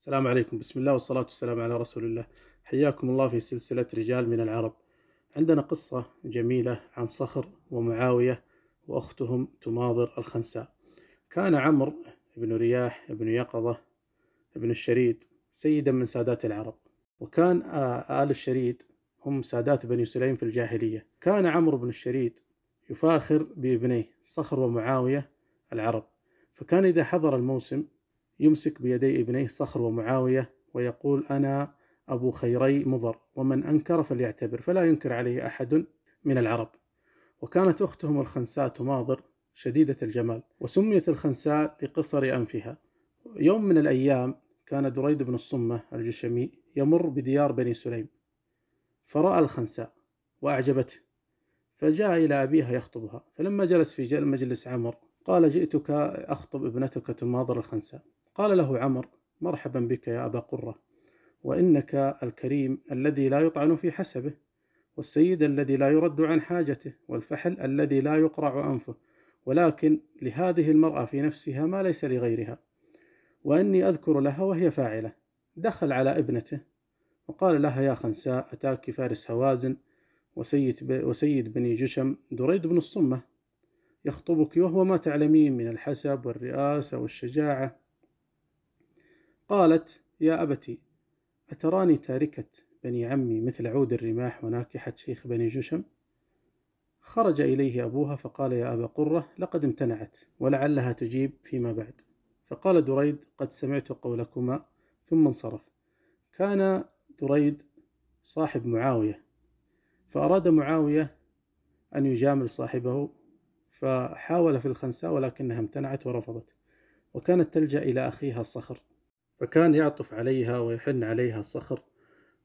السلام عليكم بسم الله والصلاة والسلام على رسول الله حياكم الله في سلسلة رجال من العرب عندنا قصة جميلة عن صخر ومعاوية وأختهم تماضر الخنساء كان عمرو بن رياح بن يقظة بن الشريد سيدا من سادات العرب وكان آل الشريد هم سادات بني سليم في الجاهلية كان عمرو بن الشريد يفاخر بابنيه صخر ومعاوية العرب فكان إذا حضر الموسم يمسك بيدي ابنيه صخر ومعاوية ويقول أنا أبو خيري مضر ومن أنكر فليعتبر فلا ينكر عليه أحد من العرب وكانت أختهم الخنساء تماضر شديدة الجمال وسميت الخنساء لقصر أنفها يوم من الأيام كان دريد بن الصمة الجشمي يمر بديار بني سليم فرأى الخنساء وأعجبته فجاء إلى أبيها يخطبها فلما جلس في مجلس عمر قال جئتك أخطب ابنتك تماضر الخنساء قال له عمر مرحبا بك يا أبا قرة وإنك الكريم الذي لا يطعن في حسبه والسيد الذي لا يرد عن حاجته والفحل الذي لا يقرع أنفه ولكن لهذه المرأة في نفسها ما ليس لغيرها وأني أذكر لها وهي فاعلة دخل على ابنته وقال لها يا خنساء أتاك فارس هوازن وسيد, وسيد بني جشم دريد بن الصمة يخطبك وهو ما تعلمين من الحسب والرئاسة والشجاعة قالت يا أبتي أتراني تاركة بني عمي مثل عود الرماح وناكحة شيخ بني جشم خرج إليه أبوها فقال يا أبا قرة لقد امتنعت ولعلها تجيب فيما بعد فقال دريد قد سمعت قولكما ثم انصرف كان دريد صاحب معاوية فأراد معاوية أن يجامل صاحبه فحاول في الخنساء ولكنها امتنعت ورفضت وكانت تلجأ إلى أخيها الصخر فكان يعطف عليها ويحن عليها الصخر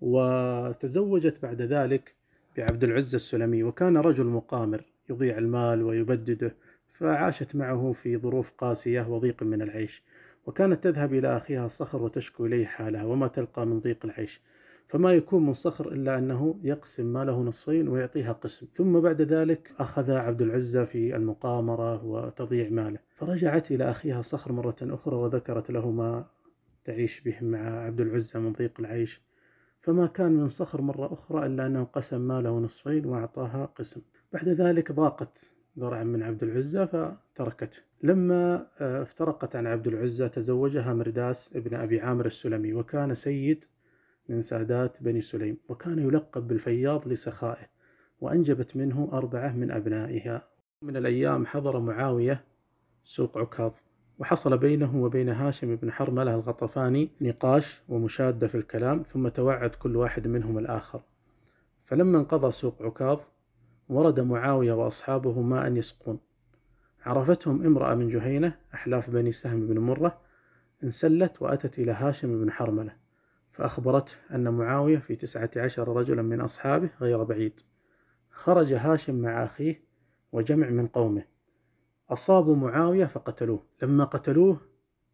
وتزوجت بعد ذلك بعبد العزة السلمي وكان رجل مقامر يضيع المال ويبدده فعاشت معه في ظروف قاسية وضيق من العيش وكانت تذهب إلى أخيها صخر وتشكو إليه حالها وما تلقى من ضيق العيش فما يكون من صخر إلا أنه يقسم ماله نصفين ويعطيها قسم ثم بعد ذلك أخذ عبد العزة في المقامرة وتضييع ماله فرجعت إلى أخيها صخر مرة أخرى وذكرت له ما تعيش بهم مع عبد العزة من ضيق العيش فما كان من صخر مرة أخرى إلا أنه قسم ماله نصفين وأعطاها قسم بعد ذلك ضاقت ذرعا من عبد العزة فتركته لما آه، افترقت عن عبد العزة تزوجها مرداس ابن أبي عامر السلمي وكان سيد من سادات بني سليم وكان يلقب بالفياض لسخائه وأنجبت منه أربعة من أبنائها من الأيام حضر معاوية سوق عكاظ وحصل بينه وبين هاشم بن حرملة الغطفاني نقاش ومشادة في الكلام ثم توعد كل واحد منهم الآخر فلما انقضى سوق عكاظ ورد معاوية وأصحابه ماء يسقون عرفتهم امرأة من جهينة أحلاف بني سهم بن مرة انسلت وأتت إلى هاشم بن حرملة فأخبرته أن معاوية في تسعة عشر رجلا من أصحابه غير بعيد خرج هاشم مع أخيه وجمع من قومه أصابوا معاوية فقتلوه لما قتلوه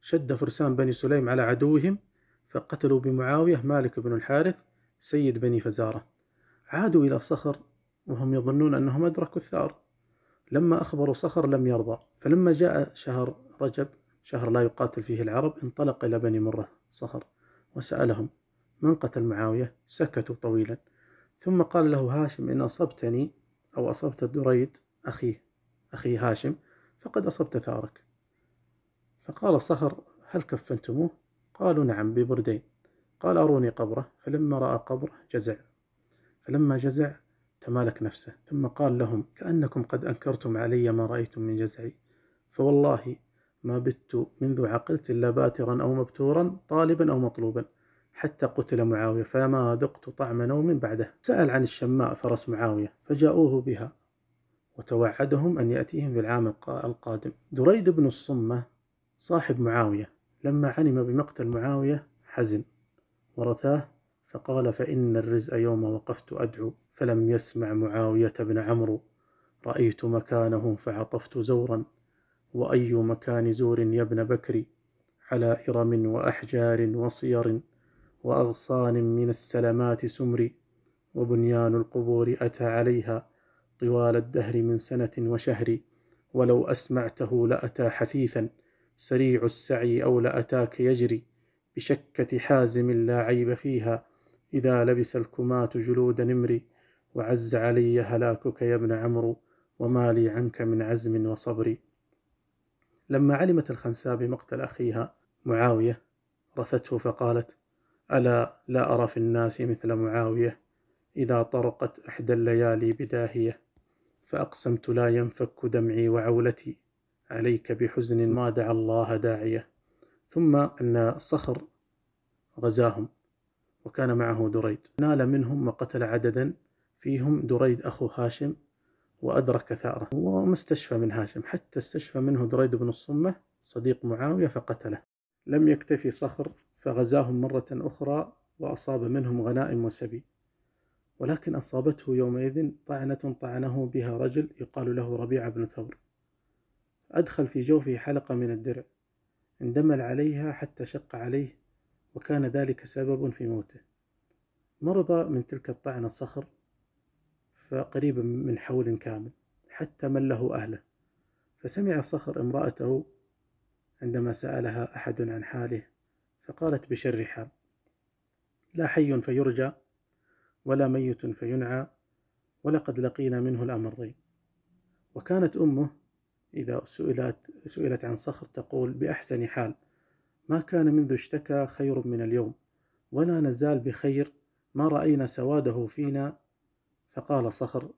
شد فرسان بني سليم على عدوهم فقتلوا بمعاوية مالك بن الحارث سيد بني فزارة عادوا إلى صخر وهم يظنون أنهم أدركوا الثار لما أخبروا صخر لم يرضى فلما جاء شهر رجب شهر لا يقاتل فيه العرب انطلق إلى بني مرة صخر وسألهم من قتل معاوية سكتوا طويلا ثم قال له هاشم إن أصبتني أو أصبت دريد أخيه أخي هاشم فقد أصبت ثارك فقال الصخر هل كفنتموه قالوا نعم ببردين قال أروني قبره فلما رأى قبره جزع فلما جزع تمالك نفسه ثم قال لهم كأنكم قد أنكرتم علي ما رأيتم من جزعي فوالله ما بت منذ عقلت إلا باترا أو مبتورا طالبا أو مطلوبا حتى قتل معاوية فما ذقت طعم نوم بعده سأل عن الشماء فرس معاوية فجاءوه بها وتوعدهم أن يأتيهم في العام القادم دريد بن الصمة صاحب معاوية لما علم بمقتل معاوية حزن ورثاه فقال فإن الرزء يوم وقفت أدعو فلم يسمع معاوية بن عمرو رأيت مكانه فعطفت زورا وأي مكان زور يا ابن بكر على إرم وأحجار وصير وأغصان من السلمات سمري وبنيان القبور أتى عليها طوال الدهر من سنة وشهر ولو أسمعته لأتى حثيثا سريع السعي أو لأتاك يجري بشكة حازم لا عيب فيها إذا لبس الكماة جلود نمر وعز علي هلاكك يا ابن عمرو وما لي عنك من عزم وصبر لما علمت الخنساء بمقتل أخيها معاوية رثته فقالت ألا لا أرى في الناس مثل معاوية إذا طرقت إحدى الليالي بداهية فأقسمت لا ينفك دمعي وعولتي عليك بحزن ما دعا الله داعية ثم أن صخر غزاهم وكان معه دريد نال منهم وقتل عددا فيهم دريد أخو هاشم وأدرك ثأره وما استشفى من هاشم حتى استشفى منه دريد بن الصمة صديق معاوية فقتله لم يكتفي صخر فغزاهم مرة أخرى وأصاب منهم غنائم وسبي ولكن أصابته يومئذ طعنة طعنه بها رجل يقال له ربيعة بن ثور أدخل في جوفه حلقة من الدرع اندمل عليها حتى شق عليه وكان ذلك سبب في موته مرض من تلك الطعنة صخر فقريبا من حول كامل حتى مله أهله فسمع صخر امرأته عندما سألها أحد عن حاله فقالت بشر حال لا حي فيرجى ولا ميت فينعى ولقد لقينا منه الأمرين وكانت أمه إذا سئلت, سئلت عن صخر تقول بأحسن حال ما كان منذ اشتكى خير من اليوم ولا نزال بخير ما رأينا سواده فينا فقال صخر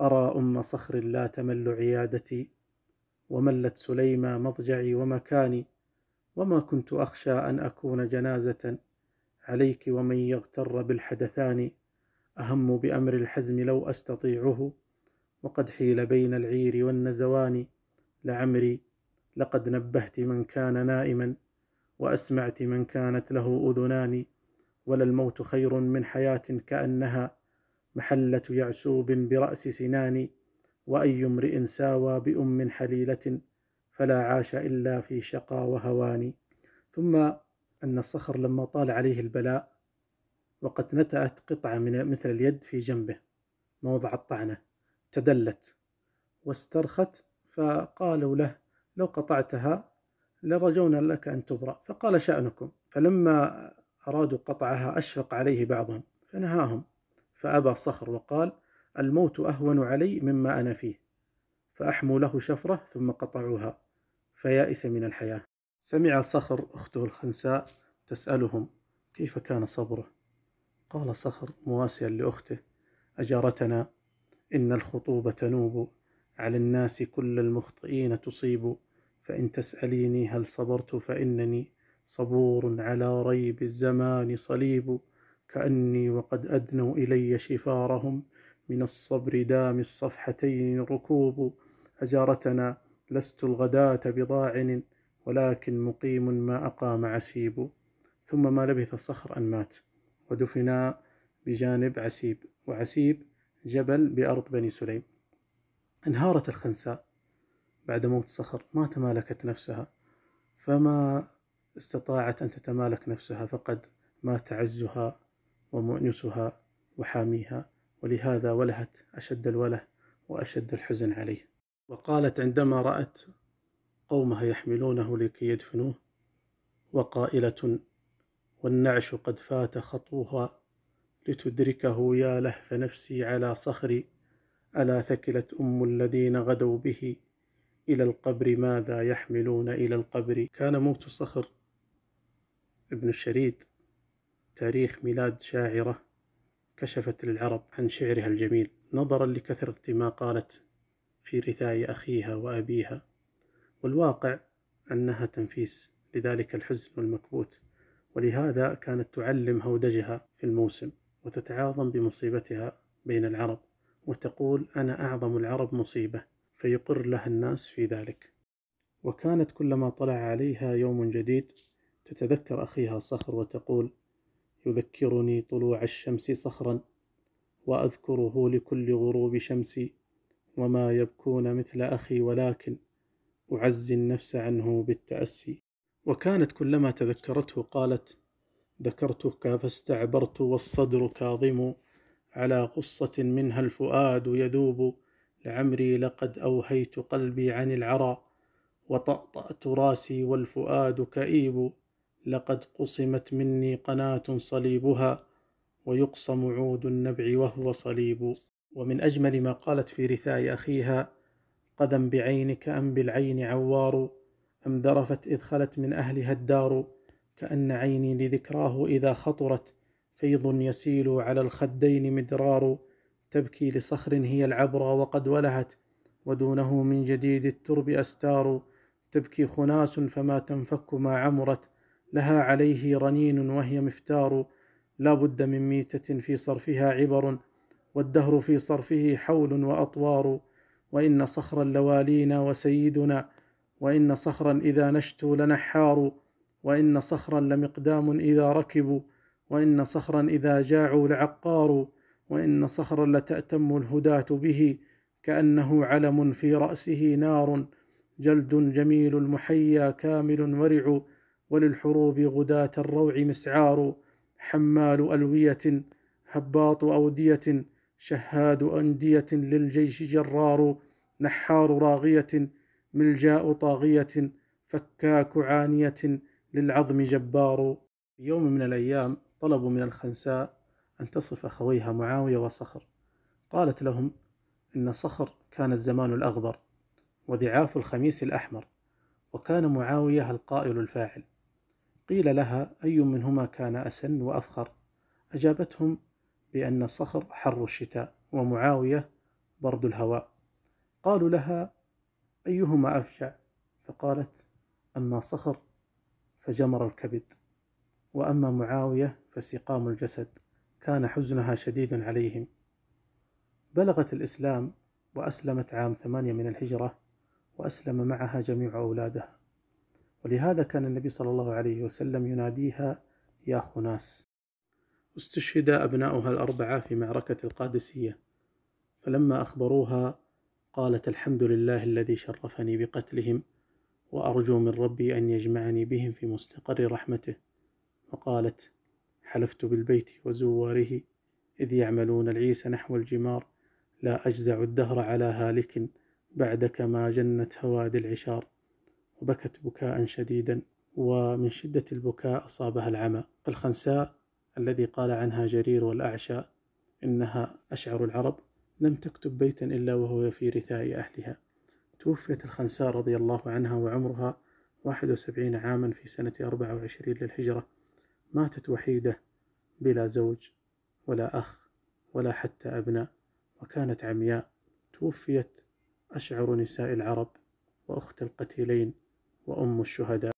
أرى أم صخر لا تمل عيادتي وملت سليمى مضجعي ومكاني وما كنت أخشى أن أكون جنازة عليك ومن يغتر بالحدثان أهم بأمر الحزم لو أستطيعه وقد حيل بين العير والنزوان لعمري لقد نبهت من كان نائما وأسمعت من كانت له أذنان ولا الموت خير من حياة كأنها محلة يعسوب برأس سنان وأي امرئ ساوى بأم حليلة فلا عاش إلا في شقا وهوان ثم أن الصخر لما طال عليه البلاء وقد نتأت قطعة من مثل اليد في جنبه موضع الطعنة تدلت واسترخت فقالوا له لو قطعتها لرجونا لك أن تبرأ فقال شأنكم فلما أرادوا قطعها أشفق عليه بعضهم فنهاهم فأبى الصخر وقال الموت أهون علي مما أنا فيه فأحموا له شفرة ثم قطعوها فيائس من الحياة سمع صخر أخته الخنساء تسألهم كيف كان صبره قال صخر مواسيا لأخته أجارتنا إن الخطوبة تنوب على الناس كل المخطئين تصيب فإن تسأليني هل صبرت فإنني صبور على ريب الزمان صليب كأني وقد أدنوا إلي شفارهم من الصبر دام الصفحتين ركوب أجارتنا لست الغداة بضاعن ولكن مقيم ما أقام عسيب ثم ما لبث الصخر أن مات ودفن بجانب عسيب وعسيب جبل بأرض بني سليم انهارت الخنساء بعد موت صخر ما تمالكت نفسها فما استطاعت أن تتمالك نفسها فقد مات عزها ومؤنسها وحاميها ولهذا ولهت أشد الوله وأشد الحزن عليه وقالت عندما رأت قومها يحملونه لكي يدفنوه وقائلة والنعش قد فات خطوها لتدركه يا لهف نفسي على صخري ألا ثكلت أم الذين غدوا به إلى القبر ماذا يحملون إلى القبر كان موت صخر ابن الشريد تاريخ ميلاد شاعرة كشفت للعرب عن شعرها الجميل نظرا لكثرة ما قالت في رثاء أخيها وأبيها والواقع أنها تنفيس لذلك الحزن والمكبوت ولهذا كانت تعلم هودجها في الموسم وتتعاظم بمصيبتها بين العرب وتقول أنا أعظم العرب مصيبة فيقر لها الناس في ذلك وكانت كلما طلع عليها يوم جديد تتذكر أخيها صخر وتقول يذكرني طلوع الشمس صخرا وأذكره لكل غروب شمسي وما يبكون مثل أخي ولكن أعزي النفس عنه بالتأسي وكانت كلما تذكرته قالت ذكرتك فاستعبرت والصدر كاظم على غصة منها الفؤاد يذوب لعمري لقد أوهيت قلبي عن العرى وطأطأت راسي والفؤاد كئيب لقد قصمت مني قناة صليبها ويقصم عود النبع وهو صليب ومن أجمل ما قالت في رثاء أخيها قدم بعينك أم بالعين عوار أم ذرفت إذ خلت من أهلها الدار كأن عيني لذكراه إذا خطرت فيض يسيل على الخدين مدرار تبكي لصخر هي العبرى وقد ولهت ودونه من جديد الترب أستار تبكي خناس فما تنفك ما عمرت لها عليه رنين وهي مفتار لا بد من ميتة في صرفها عبر والدهر في صرفه حول وأطوار وإن صخرا لوالينا وسيدنا وإن صخرا إذا نشتوا لنحار وإن صخرا لمقدام إذا ركبوا وإن صخرا إذا جاعوا لعقار وإن صخرا لتأتم الهداة به كأنه علم في رأسه نار جلد جميل المحيا كامل ورع وللحروب غداة الروع مسعار حمال ألوية هباط أودية شهاد أندية للجيش جرار نحار راغية ملجاء طاغية فكاك عانية للعظم جبار في يوم من الأيام طلبوا من الخنساء أن تصف أخويها معاوية وصخر قالت لهم إن صخر كان الزمان الأغبر وذعاف الخميس الأحمر وكان معاوية القائل الفاعل قيل لها أي منهما كان أسن وأفخر أجابتهم بأن صخر حر الشتاء ومعاوية برد الهواء قالوا لها أيهما أفجع فقالت أما صخر فجمر الكبد وأما معاوية فسقام الجسد كان حزنها شديدا عليهم بلغت الإسلام وأسلمت عام ثمانية من الهجرة وأسلم معها جميع أولادها ولهذا كان النبي صلى الله عليه وسلم يناديها يا خناس استشهد أبناؤها الأربعة في معركة القادسية فلما أخبروها قالت الحمد لله الذي شرفني بقتلهم وأرجو من ربي أن يجمعني بهم في مستقر رحمته وقالت حلفت بالبيت وزواره إذ يعملون العيس نحو الجمار لا أجزع الدهر على هالك بعدك ما جنت هوادي العشار وبكت بكاء شديدا ومن شدة البكاء أصابها العمى الخنساء الذي قال عنها جرير والأعشى إنها أشعر العرب لم تكتب بيتا إلا وهو في رثاء أهلها توفيت الخنساء رضي الله عنها وعمرها واحد وسبعين عاما في سنة أربعة وعشرين للهجرة ماتت وحيدة بلا زوج ولا أخ ولا حتى أبناء وكانت عمياء توفيت أشعر نساء العرب وأخت القتيلين وأم الشهداء